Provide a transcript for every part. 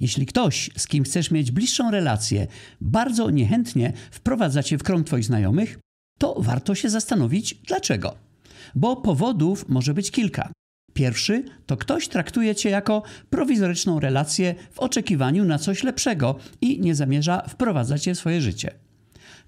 Jeśli ktoś, z kim chcesz mieć bliższą relację, bardzo niechętnie wprowadza cię w krąg twoich znajomych, to warto się zastanowić dlaczego. Bo powodów może być kilka. Pierwszy to ktoś traktuje cię jako prowizoryczną relację w oczekiwaniu na coś lepszego i nie zamierza wprowadzać cię w swoje życie.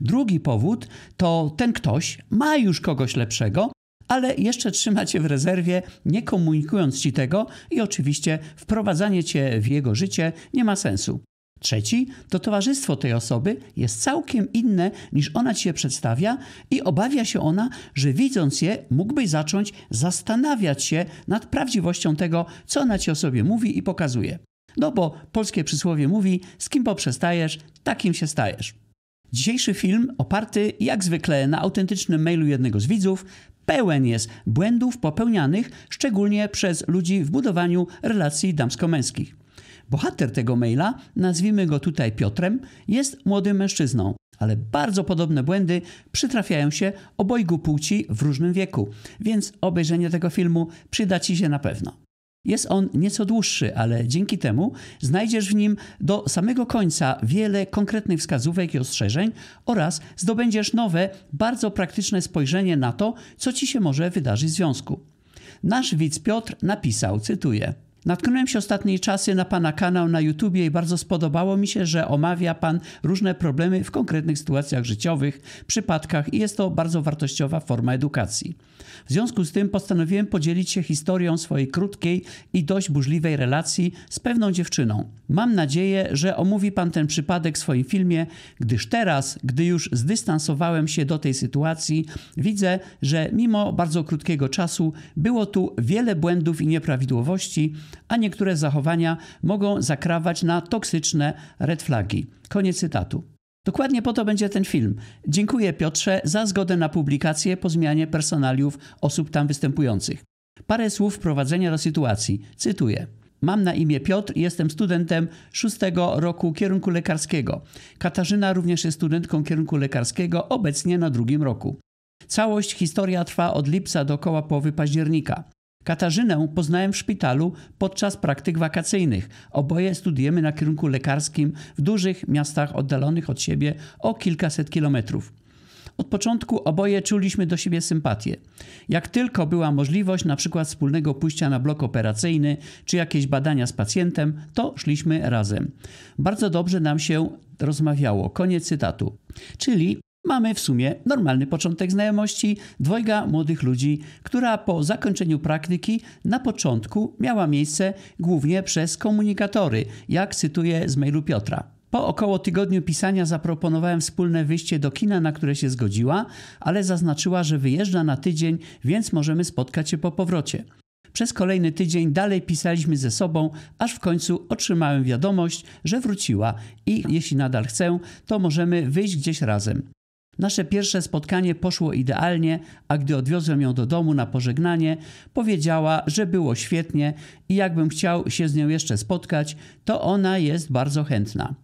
Drugi powód to ten ktoś ma już kogoś lepszego ale jeszcze trzyma cię w rezerwie, nie komunikując ci tego i oczywiście wprowadzanie cię w jego życie nie ma sensu. Trzeci, to towarzystwo tej osoby jest całkiem inne niż ona ci się przedstawia i obawia się ona, że widząc je mógłbyś zacząć zastanawiać się nad prawdziwością tego, co ona ci o sobie mówi i pokazuje. No bo polskie przysłowie mówi, z kim poprzestajesz, takim się stajesz. Dzisiejszy film oparty jak zwykle na autentycznym mailu jednego z widzów pełen jest błędów popełnianych szczególnie przez ludzi w budowaniu relacji damsko-męskich. Bohater tego maila, nazwijmy go tutaj Piotrem, jest młodym mężczyzną, ale bardzo podobne błędy przytrafiają się obojgu płci w różnym wieku, więc obejrzenie tego filmu przyda Ci się na pewno. Jest on nieco dłuższy, ale dzięki temu znajdziesz w nim do samego końca wiele konkretnych wskazówek i ostrzeżeń oraz zdobędziesz nowe, bardzo praktyczne spojrzenie na to, co ci się może wydarzyć w związku. Nasz widz Piotr napisał, cytuję: Natknąłem się ostatnie czasy na Pana kanał na YouTubie i bardzo spodobało mi się, że omawia Pan różne problemy w konkretnych sytuacjach życiowych, przypadkach i jest to bardzo wartościowa forma edukacji. W związku z tym postanowiłem podzielić się historią swojej krótkiej i dość burzliwej relacji z pewną dziewczyną. Mam nadzieję, że omówi Pan ten przypadek w swoim filmie, gdyż teraz, gdy już zdystansowałem się do tej sytuacji, widzę, że mimo bardzo krótkiego czasu było tu wiele błędów i nieprawidłowości, a niektóre zachowania mogą zakrawać na toksyczne red flagi. Koniec cytatu. Dokładnie po to będzie ten film. Dziękuję Piotrze za zgodę na publikację po zmianie personaliów osób tam występujących. Parę słów wprowadzenia do sytuacji. Cytuję. Mam na imię Piotr, jestem studentem szóstego roku kierunku lekarskiego. Katarzyna również jest studentką kierunku lekarskiego, obecnie na drugim roku. Całość historia trwa od lipca do koła połowy października. Katarzynę poznałem w szpitalu podczas praktyk wakacyjnych. Oboje studiujemy na kierunku lekarskim w dużych miastach oddalonych od siebie o kilkaset kilometrów. Od początku oboje czuliśmy do siebie sympatię. Jak tylko była możliwość na przykład wspólnego pójścia na blok operacyjny czy jakieś badania z pacjentem, to szliśmy razem. Bardzo dobrze nam się rozmawiało. Koniec cytatu. Czyli mamy w sumie normalny początek znajomości dwojga młodych ludzi, która po zakończeniu praktyki na początku miała miejsce głównie przez komunikatory, jak cytuję z mailu Piotra. Po około tygodniu pisania zaproponowałem wspólne wyjście do kina, na które się zgodziła, ale zaznaczyła, że wyjeżdża na tydzień, więc możemy spotkać się po powrocie. Przez kolejny tydzień dalej pisaliśmy ze sobą, aż w końcu otrzymałem wiadomość, że wróciła i jeśli nadal chcę, to możemy wyjść gdzieś razem. Nasze pierwsze spotkanie poszło idealnie, a gdy odwiozłem ją do domu na pożegnanie, powiedziała, że było świetnie i jakbym chciał się z nią jeszcze spotkać, to ona jest bardzo chętna.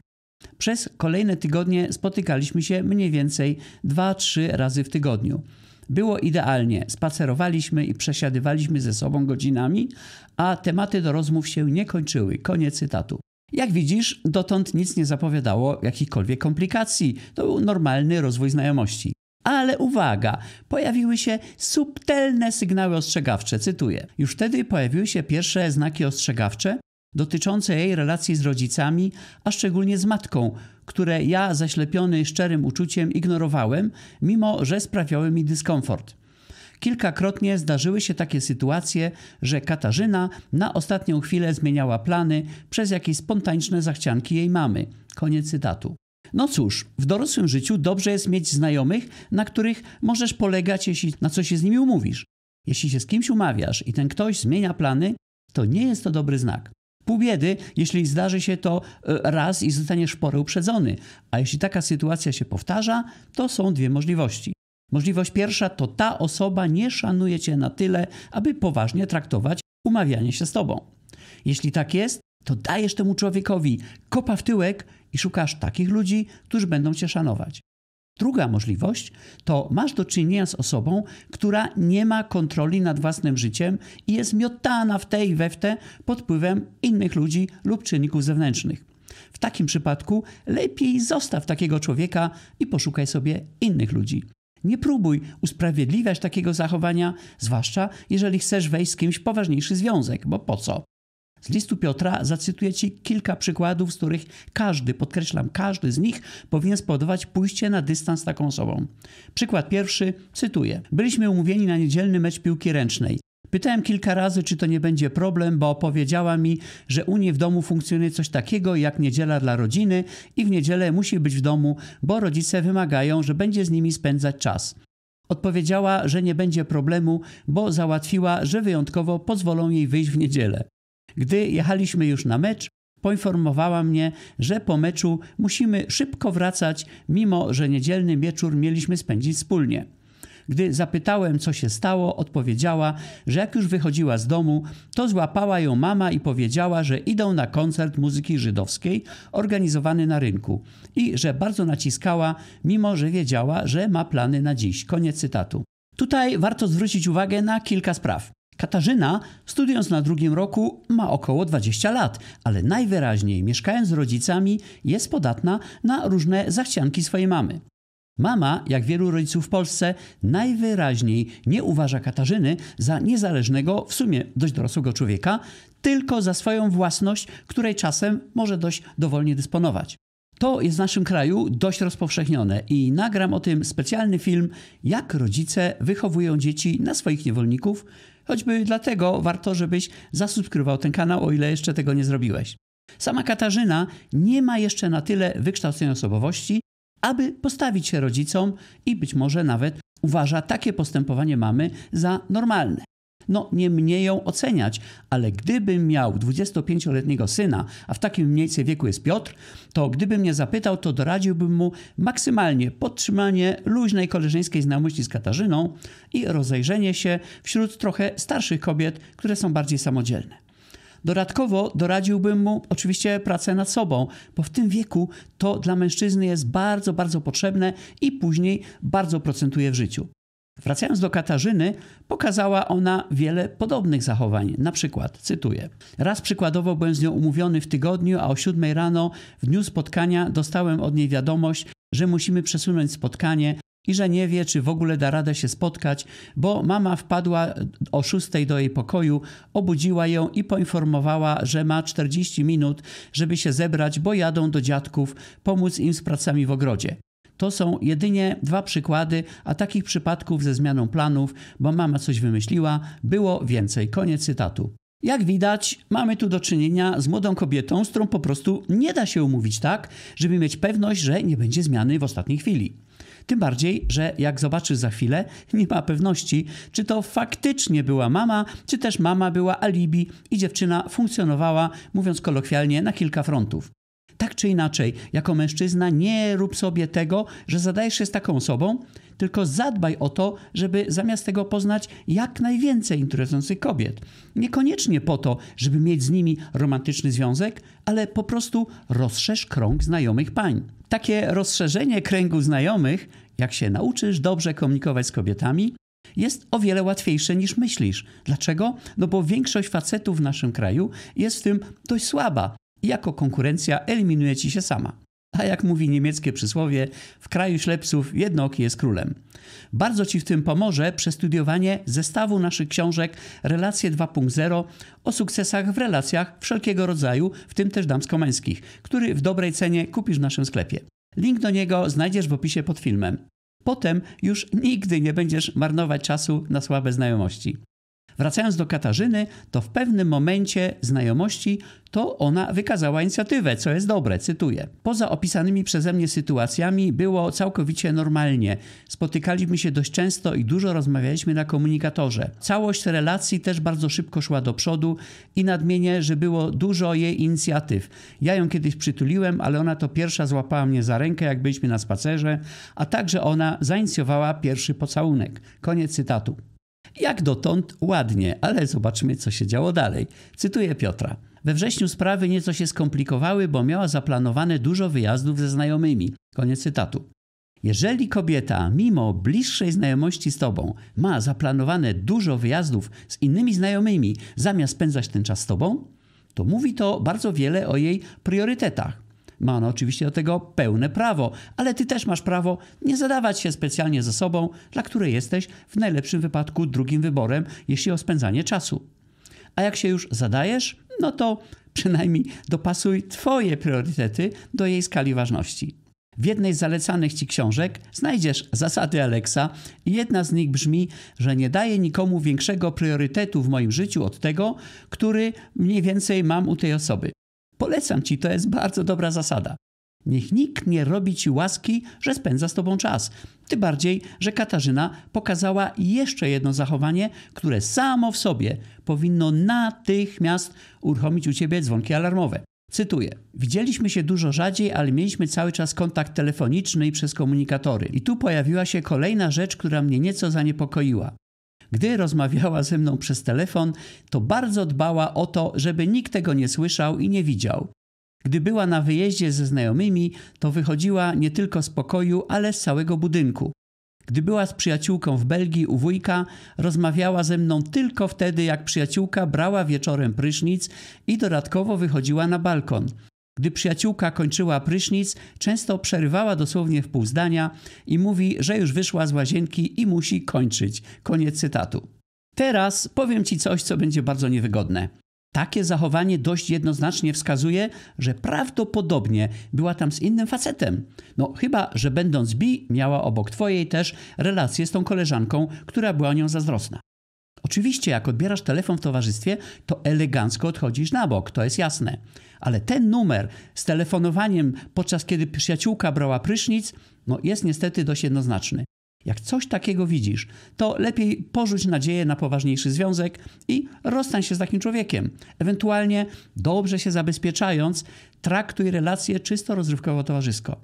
Przez kolejne tygodnie spotykaliśmy się mniej więcej 2-3 razy w tygodniu. Było idealnie, spacerowaliśmy i przesiadywaliśmy ze sobą godzinami, a tematy do rozmów się nie kończyły. Koniec cytatu. Jak widzisz, dotąd nic nie zapowiadało jakichkolwiek komplikacji. To był normalny rozwój znajomości. Ale uwaga, pojawiły się subtelne sygnały ostrzegawcze, cytuję. Już wtedy pojawiły się pierwsze znaki ostrzegawcze dotyczące jej relacji z rodzicami, a szczególnie z matką, które ja, zaślepiony szczerym uczuciem, ignorowałem, mimo że sprawiały mi dyskomfort. Kilkakrotnie zdarzyły się takie sytuacje, że Katarzyna na ostatnią chwilę zmieniała plany przez jakieś spontaniczne zachcianki jej mamy. Koniec cytatu. No cóż, w dorosłym życiu dobrze jest mieć znajomych, na których możesz polegać, jeśli na coś się z nimi umówisz. Jeśli się z kimś umawiasz i ten ktoś zmienia plany, to nie jest to dobry znak. Pół biedy, jeśli zdarzy się to e, raz i zostaniesz w porę uprzedzony, a jeśli taka sytuacja się powtarza, to są dwie możliwości. Możliwość pierwsza to ta osoba nie szanuje cię na tyle, aby poważnie traktować umawianie się z tobą. Jeśli tak jest, to dajesz temu człowiekowi kopa w tyłek i szukasz takich ludzi, którzy będą cię szanować. Druga możliwość to masz do czynienia z osobą, która nie ma kontroli nad własnym życiem i jest miotana w te i we w te pod wpływem innych ludzi lub czynników zewnętrznych. W takim przypadku lepiej zostaw takiego człowieka i poszukaj sobie innych ludzi. Nie próbuj usprawiedliwiać takiego zachowania, zwłaszcza jeżeli chcesz wejść z kimś w poważniejszy związek, bo po co? Z listu Piotra zacytuję Ci kilka przykładów, z których każdy, podkreślam, każdy z nich powinien spowodować pójście na dystans z taką osobą. Przykład pierwszy, cytuję. Byliśmy umówieni na niedzielny mecz piłki ręcznej. Pytałem kilka razy, czy to nie będzie problem, bo powiedziała mi, że u niej w domu funkcjonuje coś takiego jak niedziela dla rodziny i w niedzielę musi być w domu, bo rodzice wymagają, że będzie z nimi spędzać czas. Odpowiedziała, że nie będzie problemu, bo załatwiła, że wyjątkowo pozwolą jej wyjść w niedzielę. Gdy jechaliśmy już na mecz, poinformowała mnie, że po meczu musimy szybko wracać, mimo że niedzielny wieczór mieliśmy spędzić wspólnie. Gdy zapytałem, co się stało, odpowiedziała, że jak już wychodziła z domu, to złapała ją mama i powiedziała, że idą na koncert muzyki żydowskiej organizowany na rynku i że bardzo naciskała, mimo że wiedziała, że ma plany na dziś. Koniec cytatu. Tutaj warto zwrócić uwagę na kilka spraw. Katarzyna, studiując na drugim roku, ma około 20 lat, ale najwyraźniej, mieszkając z rodzicami, jest podatna na różne zachcianki swojej mamy. Mama, jak wielu rodziców w Polsce, najwyraźniej nie uważa Katarzyny za niezależnego, w sumie dość dorosłego człowieka, tylko za swoją własność, której czasem może dość dowolnie dysponować. To jest w naszym kraju dość rozpowszechnione i nagram o tym specjalny film, jak rodzice wychowują dzieci na swoich niewolników, choćby dlatego warto, żebyś zasubskrybował ten kanał, o ile jeszcze tego nie zrobiłeś. Sama Katarzyna nie ma jeszcze na tyle wykształconej osobowości, aby postawić się rodzicom i być może nawet uważa takie postępowanie mamy za normalne. No, nie mnie ją oceniać, ale gdybym miał 25-letniego syna, a w takim mniej więcej wieku jest Piotr, to gdyby mnie zapytał, to doradziłbym mu maksymalnie podtrzymanie luźnej koleżeńskiej znajomości z Katarzyną i rozejrzenie się wśród trochę starszych kobiet, które są bardziej samodzielne. Dodatkowo doradziłbym mu oczywiście pracę nad sobą, bo w tym wieku to dla mężczyzny jest bardzo, bardzo potrzebne i później bardzo procentuje w życiu. Wracając do Katarzyny, pokazała ona wiele podobnych zachowań. Na przykład, cytuję: Raz przykładowo byłem z nią umówiony w tygodniu, a o 7 rano w dniu spotkania dostałem od niej wiadomość, że musimy przesunąć spotkanie, i że nie wie, czy w ogóle da radę się spotkać, bo mama wpadła o 6 do jej pokoju, obudziła ją i poinformowała, że ma 40 minut, żeby się zebrać, bo jadą do dziadków pomóc im z pracami w ogrodzie. To są jedynie dwa przykłady, a takich przypadków ze zmianą planów, bo mama coś wymyśliła, było więcej. Koniec cytatu. Jak widać, mamy tu do czynienia z młodą kobietą, z którą po prostu nie da się umówić tak, żeby mieć pewność, że nie będzie zmiany w ostatniej chwili. Tym bardziej, że jak zobaczysz za chwilę, nie ma pewności, czy to faktycznie była mama, czy też mama była alibi i dziewczyna funkcjonowała, mówiąc kolokwialnie, na kilka frontów. Tak czy inaczej, jako mężczyzna nie rób sobie tego, że zadajesz się z taką osobą, tylko zadbaj o to, żeby zamiast tego poznać jak najwięcej interesujących kobiet. Niekoniecznie po to, żeby mieć z nimi romantyczny związek, ale po prostu rozszerz krąg znajomych pań. Takie rozszerzenie kręgu znajomych, jak się nauczysz dobrze komunikować z kobietami, jest o wiele łatwiejsze niż myślisz. Dlaczego? No bo większość facetów w naszym kraju jest w tym dość słaba i jako konkurencja eliminuje ci się sama. A tak jak mówi niemieckie przysłowie, w kraju ślepców jednooki jest królem. Bardzo Ci w tym pomoże przestudiowanie zestawu naszych książek Relacje 2.0 o sukcesach w relacjach wszelkiego rodzaju, w tym też damsko-męskich, który w dobrej cenie kupisz w naszym sklepie. Link do niego znajdziesz w opisie pod filmem. Potem już nigdy nie będziesz marnować czasu na słabe znajomości. Wracając do Katarzyny, to w pewnym momencie znajomości to ona wykazała inicjatywę, co jest dobre, cytuję. Poza opisanymi przeze mnie sytuacjami było całkowicie normalnie. Spotykaliśmy się dość często i dużo rozmawialiśmy na komunikatorze. Całość relacji też bardzo szybko szła do przodu i nadmienię, że było dużo jej inicjatyw. Ja ją kiedyś przytuliłem, ale ona to pierwsza złapała mnie za rękę, jak byliśmy na spacerze, a także ona zainicjowała pierwszy pocałunek. Koniec cytatu. Jak dotąd ładnie, ale zobaczmy, co się działo dalej. Cytuję Piotra. We wrześniu sprawy nieco się skomplikowały, bo miała zaplanowane dużo wyjazdów ze znajomymi. Koniec cytatu. Jeżeli kobieta, mimo bliższej znajomości z tobą, ma zaplanowane dużo wyjazdów z innymi znajomymi, zamiast spędzać ten czas z tobą, to mówi to bardzo wiele o jej priorytetach. Ma ona oczywiście do tego pełne prawo, ale ty też masz prawo nie zadawać się specjalnie ze sobą, dla której jesteś w najlepszym wypadku drugim wyborem, jeśli o spędzanie czasu. A jak się już zadajesz, no to przynajmniej dopasuj Twoje priorytety do jej skali ważności. W jednej z zalecanych Ci książek znajdziesz zasady Alexa i jedna z nich brzmi, że nie daję nikomu większego priorytetu w moim życiu od tego, który mniej więcej mam u tej osoby. Polecam ci, to jest bardzo dobra zasada. Niech nikt nie robi ci łaski, że spędza z tobą czas. Tym bardziej, że Katarzyna pokazała jeszcze jedno zachowanie, które samo w sobie powinno natychmiast uruchomić u ciebie dzwonki alarmowe. Cytuję: Widzieliśmy się dużo rzadziej, ale mieliśmy cały czas kontakt telefoniczny i przez komunikatory. I tu pojawiła się kolejna rzecz, która mnie nieco zaniepokoiła. Gdy rozmawiała ze mną przez telefon, to bardzo dbała o to, żeby nikt tego nie słyszał i nie widział. Gdy była na wyjeździe ze znajomymi, to wychodziła nie tylko z pokoju, ale z całego budynku. Gdy była z przyjaciółką w Belgii u wujka, rozmawiała ze mną tylko wtedy, jak przyjaciółka brała wieczorem prysznic i dodatkowo wychodziła na balkon. Gdy przyjaciółka kończyła prysznic, często przerywała dosłownie w pół zdania i mówi, że już wyszła z łazienki i musi kończyć. Koniec cytatu. Teraz powiem Ci coś, co będzie bardzo niewygodne. Takie zachowanie dość jednoznacznie wskazuje, że prawdopodobnie była tam z innym facetem. No chyba, że będąc bi, miała obok twojej też relację z tą koleżanką, która była nią zazdrosna. Oczywiście, jak odbierasz telefon w towarzystwie, to elegancko odchodzisz na bok, to jest jasne. Ale ten numer z telefonowaniem, podczas kiedy przyjaciółka brała prysznic, no jest niestety dość jednoznaczny. Jak coś takiego widzisz, to lepiej porzuć nadzieję na poważniejszy związek i rozstań się z takim człowiekiem. Ewentualnie, dobrze się zabezpieczając, traktuj relację czysto rozrywkowo-towarzysko.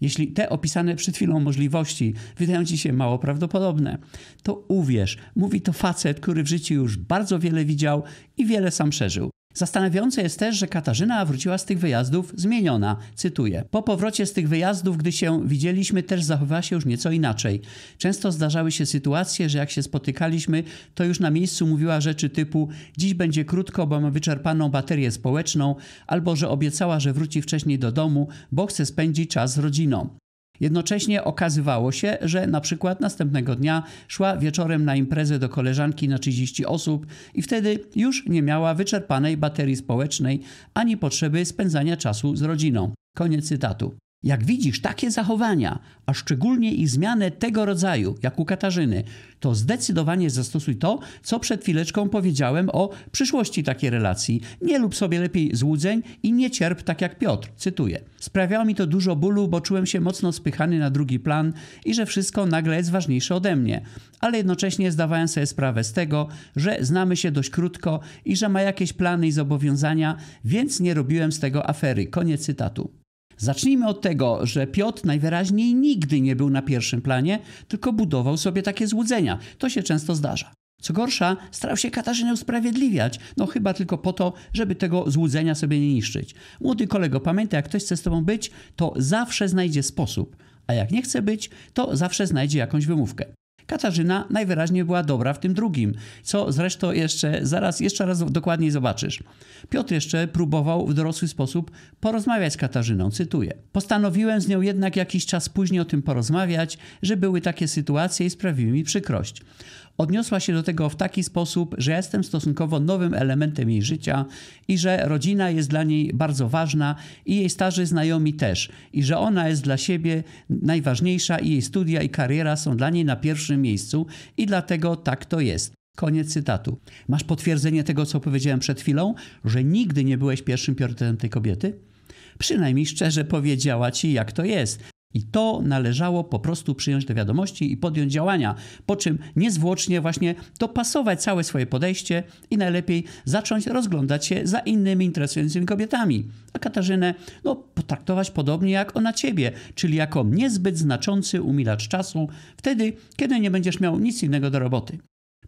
Jeśli te opisane przed chwilą możliwości wydają ci się mało prawdopodobne, to uwierz, mówi to facet, który w życiu już bardzo wiele widział i wiele sam przeżył. Zastanawiające jest też, że Katarzyna wróciła z tych wyjazdów zmieniona. Cytuję: Po powrocie z tych wyjazdów, gdy się widzieliśmy, też zachowywała się już nieco inaczej. Często zdarzały się sytuacje, że jak się spotykaliśmy, to już na miejscu mówiła rzeczy typu: Dziś będzie krótko, bo mam wyczerpaną baterię społeczną, albo że obiecała, że wróci wcześniej do domu, bo chce spędzić czas z rodziną. Jednocześnie okazywało się, że na przykład następnego dnia szła wieczorem na imprezę do koleżanki na 30 osób i wtedy już nie miała wyczerpanej baterii społecznej ani potrzeby spędzania czasu z rodziną. Koniec cytatu. Jak widzisz takie zachowania, a szczególnie ich zmianę tego rodzaju, jak u Katarzyny, to zdecydowanie zastosuj to, co przed chwileczką powiedziałem o przyszłości takiej relacji. Nie lub sobie lepiej złudzeń i nie cierp tak jak Piotr. Cytuję. Sprawiało mi to dużo bólu, bo czułem się mocno spychany na drugi plan i że wszystko nagle jest ważniejsze ode mnie. Ale jednocześnie zdawałem sobie sprawę z tego, że znamy się dość krótko i że ma jakieś plany i zobowiązania, więc nie robiłem z tego afery. Koniec cytatu. Zacznijmy od tego, że Piotr najwyraźniej nigdy nie był na pierwszym planie, tylko budował sobie takie złudzenia. To się często zdarza. Co gorsza, starał się Katarzynę usprawiedliwiać, no chyba tylko po to, żeby tego złudzenia sobie nie niszczyć. Młody kolego, pamiętaj, jak ktoś chce z tobą być, to zawsze znajdzie sposób, a jak nie chce być, to zawsze znajdzie jakąś wymówkę. Katarzyna najwyraźniej była dobra w tym drugim, co zresztą jeszcze zaraz jeszcze raz dokładniej zobaczysz. Piotr jeszcze próbował w dorosły sposób porozmawiać z Katarzyną, cytuję. Postanowiłem z nią jednak jakiś czas później o tym porozmawiać, że były takie sytuacje i sprawiły mi przykrość. Odniosła się do tego w taki sposób, że jestem stosunkowo nowym elementem jej życia i że rodzina jest dla niej bardzo ważna i jej starzy znajomi też, i że ona jest dla siebie najważniejsza i jej studia i kariera są dla niej na pierwszym miejscu i dlatego tak to jest. Koniec cytatu. Masz potwierdzenie tego, co powiedziałem przed chwilą, że nigdy nie byłeś pierwszym priorytetem tej kobiety? Przynajmniej szczerze powiedziała ci, jak to jest. I to należało po prostu przyjąć do wiadomości i podjąć działania, po czym niezwłocznie właśnie dopasować całe swoje podejście i najlepiej zacząć rozglądać się za innymi interesującymi kobietami. A Katarzynę no, potraktować podobnie jak ona ciebie, czyli jako niezbyt znaczący umilacz czasu, wtedy, kiedy nie będziesz miał nic innego do roboty.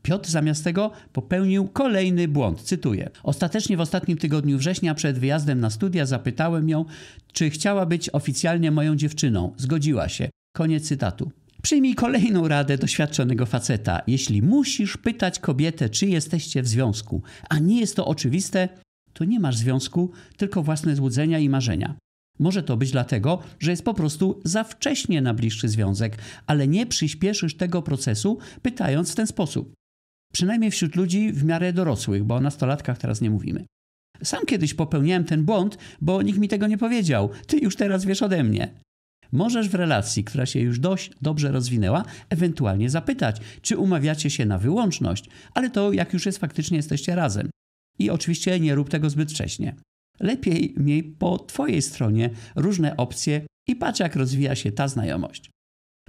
Piotr zamiast tego popełnił kolejny błąd. Cytuję. Ostatecznie w ostatnim tygodniu września przed wyjazdem na studia zapytałem ją, czy chciała być oficjalnie moją dziewczyną. Zgodziła się. Koniec cytatu. Przyjmij kolejną radę doświadczonego faceta. Jeśli musisz pytać kobietę, czy jesteście w związku, a nie jest to oczywiste, to nie masz związku, tylko własne złudzenia i marzenia. Może to być dlatego, że jest po prostu za wcześnie na bliższy związek, ale nie przyspieszysz tego procesu pytając w ten sposób. Przynajmniej wśród ludzi w miarę dorosłych, bo o nastolatkach teraz nie mówimy. Sam kiedyś popełniałem ten błąd, bo nikt mi tego nie powiedział. Ty już teraz wiesz ode mnie. Możesz w relacji, która się już dość dobrze rozwinęła, ewentualnie zapytać, czy umawiacie się na wyłączność, ale to jak już jest faktycznie jesteście razem. I oczywiście nie rób tego zbyt wcześnie. Lepiej miej po Twojej stronie różne opcje i patrz, jak rozwija się ta znajomość.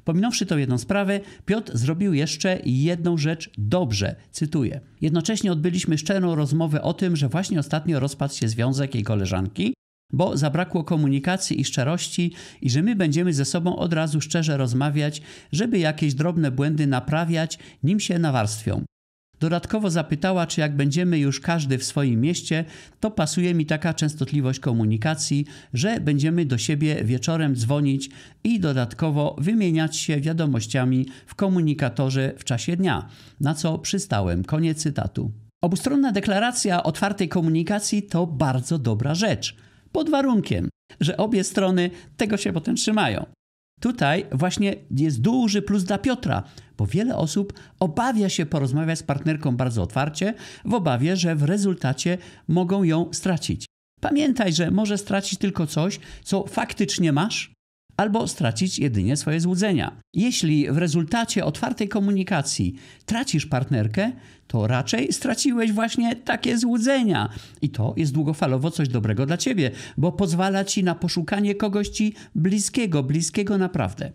Pominąwszy tę jedną sprawę, Piotr zrobił jeszcze jedną rzecz dobrze. Cytuję. Jednocześnie odbyliśmy szczerą rozmowę o tym, że właśnie ostatnio rozpadł się związek jej koleżanki, bo zabrakło komunikacji i szczerości i że my będziemy ze sobą od razu szczerze rozmawiać, żeby jakieś drobne błędy naprawiać, nim się nawarstwią. Dodatkowo zapytała, czy jak będziemy już każdy w swoim mieście, to pasuje mi taka częstotliwość komunikacji, że będziemy do siebie wieczorem dzwonić i dodatkowo wymieniać się wiadomościami w komunikatorze w czasie dnia, na co przystałem. Koniec cytatu. Obustronna deklaracja otwartej komunikacji to bardzo dobra rzecz, pod warunkiem, że obie strony tego się potem trzymają. Tutaj właśnie jest duży plus dla Piotra, bo wiele osób obawia się porozmawiać z partnerką bardzo otwarcie, w obawie, że w rezultacie mogą ją stracić. Pamiętaj, że może stracić tylko coś, co faktycznie masz, albo stracić jedynie swoje złudzenia. Jeśli w rezultacie otwartej komunikacji tracisz partnerkę, to raczej straciłeś właśnie takie złudzenia. I to jest długofalowo coś dobrego dla ciebie, bo pozwala ci na poszukanie kogoś ci bliskiego, bliskiego naprawdę.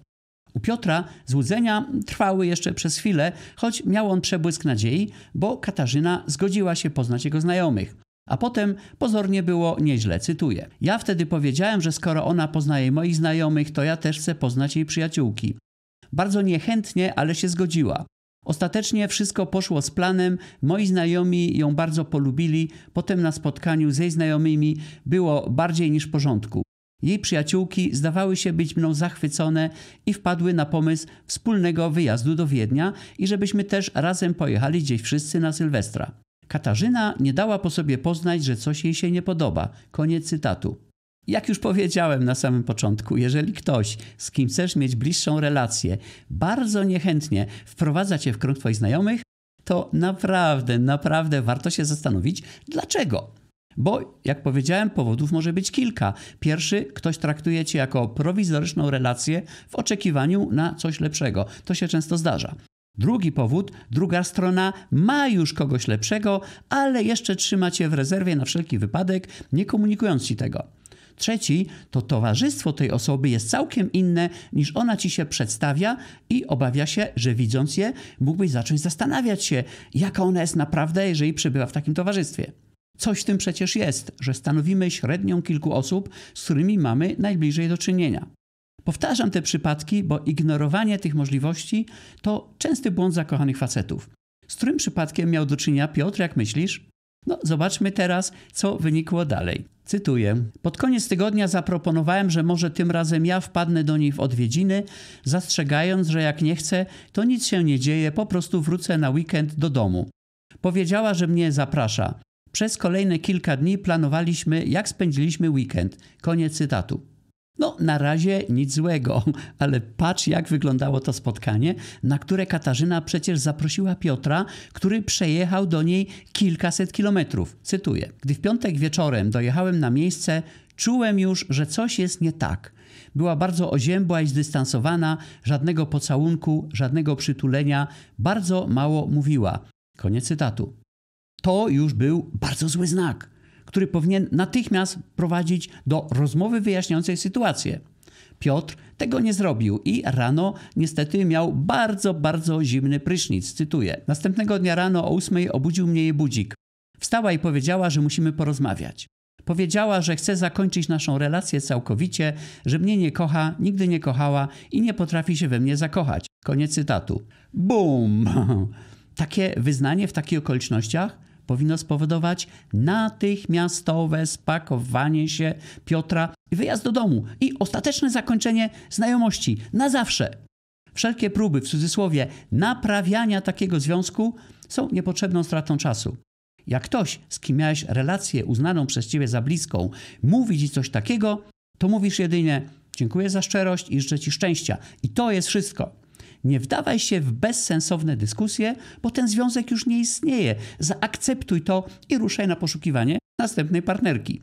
U Piotra złudzenia trwały jeszcze przez chwilę, choć miał on przebłysk nadziei, bo Katarzyna zgodziła się poznać jego znajomych. A potem pozornie było nieźle, cytuję. Ja wtedy powiedziałem, że skoro ona poznaje moich znajomych, to ja też chcę poznać jej przyjaciółki. Bardzo niechętnie, ale się zgodziła. Ostatecznie wszystko poszło z planem, moi znajomi ją bardzo polubili, potem na spotkaniu z jej znajomymi było bardziej niż w porządku. Jej przyjaciółki zdawały się być mną zachwycone i wpadły na pomysł wspólnego wyjazdu do Wiednia i żebyśmy też razem pojechali gdzieś wszyscy na Sylwestra. Katarzyna nie dała po sobie poznać, że coś jej się nie podoba. Koniec cytatu. Jak już powiedziałem na samym początku, jeżeli ktoś, z kim chcesz mieć bliższą relację, bardzo niechętnie wprowadza cię w krąg twoich znajomych, to naprawdę, naprawdę warto się zastanowić, dlaczego. Bo, jak powiedziałem, powodów może być kilka. Pierwszy, ktoś traktuje cię jako prowizoryczną relację w oczekiwaniu na coś lepszego. To się często zdarza. Drugi powód, druga strona ma już kogoś lepszego, ale jeszcze trzyma cię w rezerwie na wszelki wypadek, nie komunikując ci tego. Trzeci, to towarzystwo tej osoby jest całkiem inne niż ona ci się przedstawia i obawia się, że widząc je, mógłbyś zacząć zastanawiać się, jaka ona jest naprawdę, jeżeli przebywa w takim towarzystwie. Coś w tym przecież jest, że stanowimy średnią kilku osób, z którymi mamy najbliżej do czynienia. Powtarzam te przypadki, bo ignorowanie tych możliwości to częsty błąd zakochanych facetów. Z którym przypadkiem miał do czynienia Piotr, jak myślisz? No, zobaczmy teraz, co wynikło dalej. Cytuję: Pod koniec tygodnia zaproponowałem, że może tym razem ja wpadnę do niej w odwiedziny, zastrzegając, że jak nie chcę, to nic się nie dzieje, po prostu wrócę na weekend do domu. Powiedziała, że mnie zaprasza. Przez kolejne kilka dni planowaliśmy, jak spędziliśmy weekend. Koniec cytatu. No, na razie nic złego, ale patrz, jak wyglądało to spotkanie, na które Katarzyna przecież zaprosiła Piotra, który przejechał do niej kilkaset kilometrów. Cytuję: Gdy w piątek wieczorem dojechałem na miejsce, czułem już, że coś jest nie tak. Była bardzo oziębła i zdystansowana, żadnego pocałunku, żadnego przytulenia, bardzo mało mówiła. Koniec cytatu. To już był bardzo zły znak który powinien natychmiast prowadzić do rozmowy wyjaśniającej sytuację. Piotr tego nie zrobił i rano niestety miał bardzo, bardzo zimny prysznic. Cytuję. Następnego dnia rano o ósmej obudził mnie jej budzik. Wstała i powiedziała, że musimy porozmawiać. Powiedziała, że chce zakończyć naszą relację całkowicie, że mnie nie kocha, nigdy nie kochała i nie potrafi się we mnie zakochać. Koniec cytatu. Bum! Takie wyznanie w takich okolicznościach powinno spowodować natychmiastowe spakowanie się Piotra i wyjazd do domu i ostateczne zakończenie znajomości na zawsze. Wszelkie próby, w cudzysłowie, naprawiania takiego związku są niepotrzebną stratą czasu. Jak ktoś, z kim miałeś relację uznaną przez ciebie za bliską, mówi ci coś takiego, to mówisz jedynie: Dziękuję za szczerość i życzę ci szczęścia. I to jest wszystko. Nie wdawaj się w bezsensowne dyskusje, bo ten związek już nie istnieje. Zaakceptuj to i ruszaj na poszukiwanie następnej partnerki.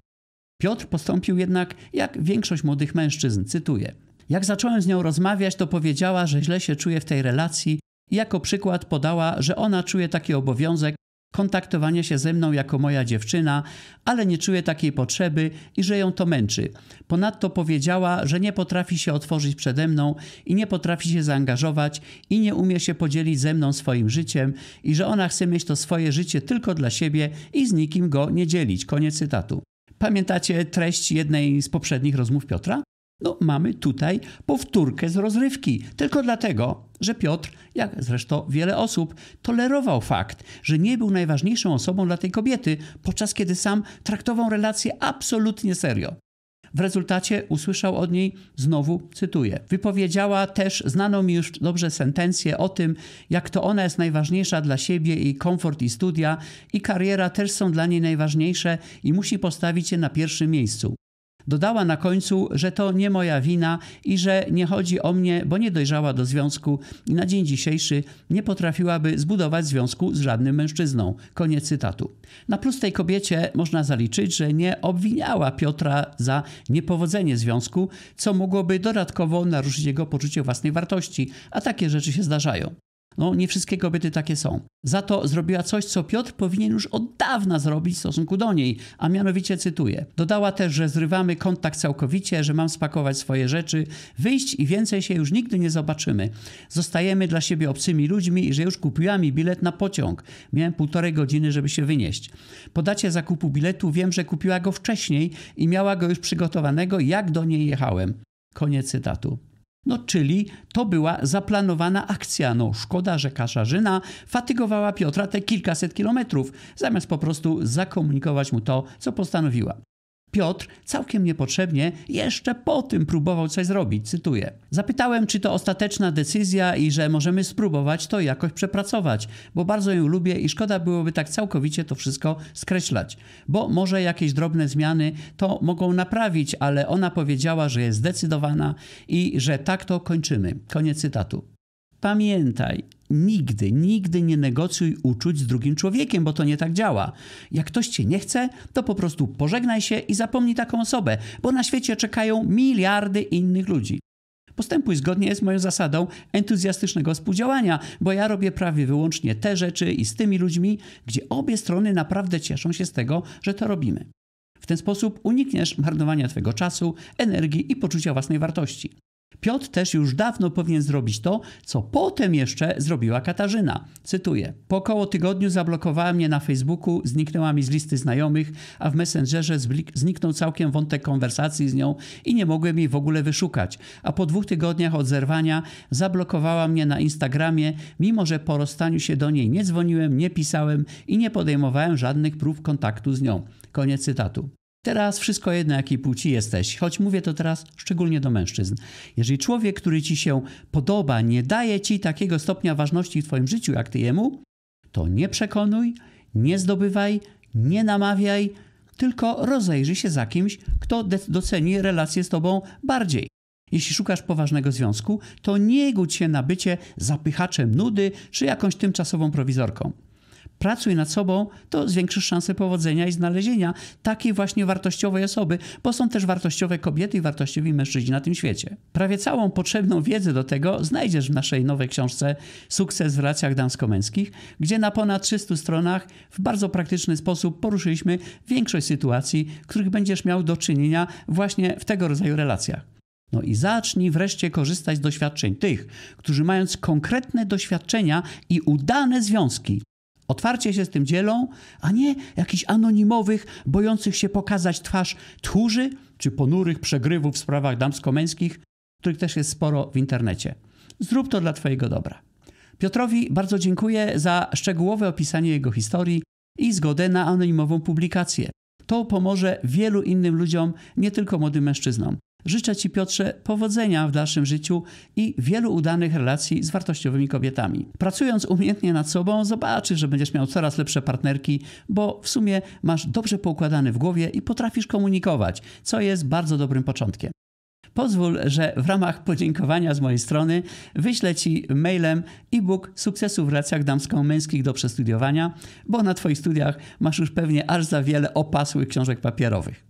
Piotr postąpił jednak jak większość młodych mężczyzn, cytuję. Jak zacząłem z nią rozmawiać, to powiedziała, że źle się czuje w tej relacji i jako przykład podała, że ona czuje taki obowiązek kontaktowania się ze mną jako moja dziewczyna, ale nie czuje takiej potrzeby i że ją to męczy. Ponadto powiedziała, że nie potrafi się otworzyć przede mną i nie potrafi się zaangażować i nie umie się podzielić ze mną swoim życiem i że ona chce mieć to swoje życie tylko dla siebie i z nikim go nie dzielić. Koniec cytatu. Pamiętacie treść jednej z poprzednich rozmów Piotra? No, mamy tutaj powtórkę z rozrywki, tylko dlatego, że Piotr, jak zresztą wiele osób, tolerował fakt, że nie był najważniejszą osobą dla tej kobiety, podczas kiedy sam traktował relację absolutnie serio. W rezultacie usłyszał od niej, znowu cytuję, wypowiedziała też znaną mi już dobrze sentencję o tym, jak to ona jest najważniejsza dla siebie i komfort i studia i kariera też są dla niej najważniejsze i musi postawić je na pierwszym miejscu. Dodała na końcu, że to nie moja wina i że nie chodzi o mnie, bo nie dojrzała do związku i na dzień dzisiejszy nie potrafiłaby zbudować związku z żadnym mężczyzną. Koniec cytatu. Na plus tej kobiecie można zaliczyć, że nie obwiniała Piotra za niepowodzenie związku, co mogłoby dodatkowo naruszyć jego poczucie własnej wartości, a takie rzeczy się zdarzają. No, nie wszystkie kobiety takie są. Za to zrobiła coś, co Piotr powinien już od dawna zrobić w stosunku do niej, a mianowicie cytuję. Dodała też, że zrywamy kontakt całkowicie, że mam spakować swoje rzeczy, wyjść i więcej się już nigdy nie zobaczymy. Zostajemy dla siebie obcymi ludźmi i że już kupiła mi bilet na pociąg. Miałem półtorej godziny, żeby się wynieść. Po dacie zakupu biletu wiem, że kupiła go wcześniej i miała go już przygotowanego, jak do niej jechałem. Koniec cytatu. No, czyli to była zaplanowana akcja. No, szkoda, że Kaszarzyna fatygowała Piotra te kilkaset kilometrów, zamiast po prostu zakomunikować mu to, co postanowiła. Piotr całkiem niepotrzebnie jeszcze po tym próbował coś zrobić, cytuję. Zapytałem, czy to ostateczna decyzja i że możemy spróbować to jakoś przepracować, bo bardzo ją lubię i szkoda byłoby tak całkowicie to wszystko skreślać, bo może jakieś drobne zmiany to mogą naprawić, ale ona powiedziała, że jest zdecydowana i że tak to kończymy. Koniec cytatu. Pamiętaj, Nigdy, nigdy nie negocjuj uczuć z drugim człowiekiem, bo to nie tak działa. Jak ktoś cię nie chce, to po prostu pożegnaj się i zapomnij taką osobę, bo na świecie czekają miliardy innych ludzi. Postępuj zgodnie z moją zasadą entuzjastycznego współdziałania, bo ja robię prawie wyłącznie te rzeczy i z tymi ludźmi, gdzie obie strony naprawdę cieszą się z tego, że to robimy. W ten sposób unikniesz marnowania Twojego czasu, energii i poczucia własnej wartości. Piotr też już dawno powinien zrobić to, co potem jeszcze zrobiła Katarzyna. Cytuję: Po około tygodniu zablokowała mnie na Facebooku, zniknęła mi z listy znajomych, a w Messengerze zniknął całkiem wątek konwersacji z nią i nie mogłem jej w ogóle wyszukać. A po dwóch tygodniach od zerwania zablokowała mnie na Instagramie, mimo że po rozstaniu się do niej nie dzwoniłem, nie pisałem i nie podejmowałem żadnych prób kontaktu z nią. Koniec cytatu. Teraz wszystko jedno, jakiej płci jesteś, choć mówię to teraz szczególnie do mężczyzn. Jeżeli człowiek, który ci się podoba, nie daje ci takiego stopnia ważności w twoim życiu jak ty jemu, to nie przekonuj, nie zdobywaj, nie namawiaj, tylko rozejrzyj się za kimś, kto doceni relację z tobą bardziej. Jeśli szukasz poważnego związku, to nie gódź się na bycie zapychaczem nudy czy jakąś tymczasową prowizorką pracuj nad sobą, to zwiększysz szanse powodzenia i znalezienia takiej właśnie wartościowej osoby, bo są też wartościowe kobiety i wartościowi mężczyźni na tym świecie. Prawie całą potrzebną wiedzę do tego znajdziesz w naszej nowej książce Sukces w relacjach damsko-męskich, gdzie na ponad 300 stronach w bardzo praktyczny sposób poruszyliśmy większość sytuacji, których będziesz miał do czynienia właśnie w tego rodzaju relacjach. No i zacznij wreszcie korzystać z doświadczeń tych, którzy mając konkretne doświadczenia i udane związki, Otwarcie się z tym dzielą, a nie jakichś anonimowych, bojących się pokazać twarz tchórzy czy ponurych przegrywów w sprawach damsko-męskich, których też jest sporo w internecie. Zrób to dla Twojego dobra. Piotrowi bardzo dziękuję za szczegółowe opisanie jego historii i zgodę na anonimową publikację. To pomoże wielu innym ludziom, nie tylko młodym mężczyznom, Życzę Ci, Piotrze, powodzenia w dalszym życiu i wielu udanych relacji z wartościowymi kobietami. Pracując umiejętnie nad sobą, zobaczysz, że będziesz miał coraz lepsze partnerki, bo w sumie masz dobrze poukładany w głowie i potrafisz komunikować, co jest bardzo dobrym początkiem. Pozwól, że w ramach podziękowania z mojej strony wyślę Ci mailem e-book Sukcesu w relacjach damsko-męskich do przestudiowania, bo na Twoich studiach masz już pewnie aż za wiele opasłych książek papierowych.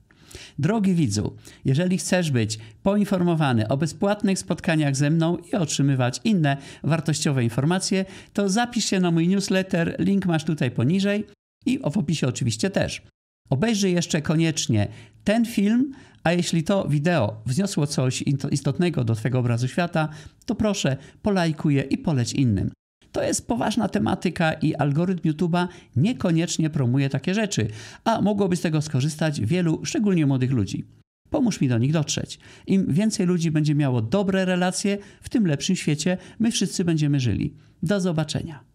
Drogi widzu, jeżeli chcesz być poinformowany o bezpłatnych spotkaniach ze mną i otrzymywać inne wartościowe informacje, to zapisz się na mój newsletter, link masz tutaj poniżej i w opisie oczywiście też. Obejrzyj jeszcze koniecznie ten film, a jeśli to wideo wzniosło coś istotnego do Twojego obrazu świata, to proszę polajkuj je i poleć innym. To jest poważna tematyka i algorytm YouTube'a niekoniecznie promuje takie rzeczy, a mogłoby z tego skorzystać wielu, szczególnie młodych ludzi. Pomóż mi do nich dotrzeć. Im więcej ludzi będzie miało dobre relacje, w tym lepszym świecie my wszyscy będziemy żyli. Do zobaczenia.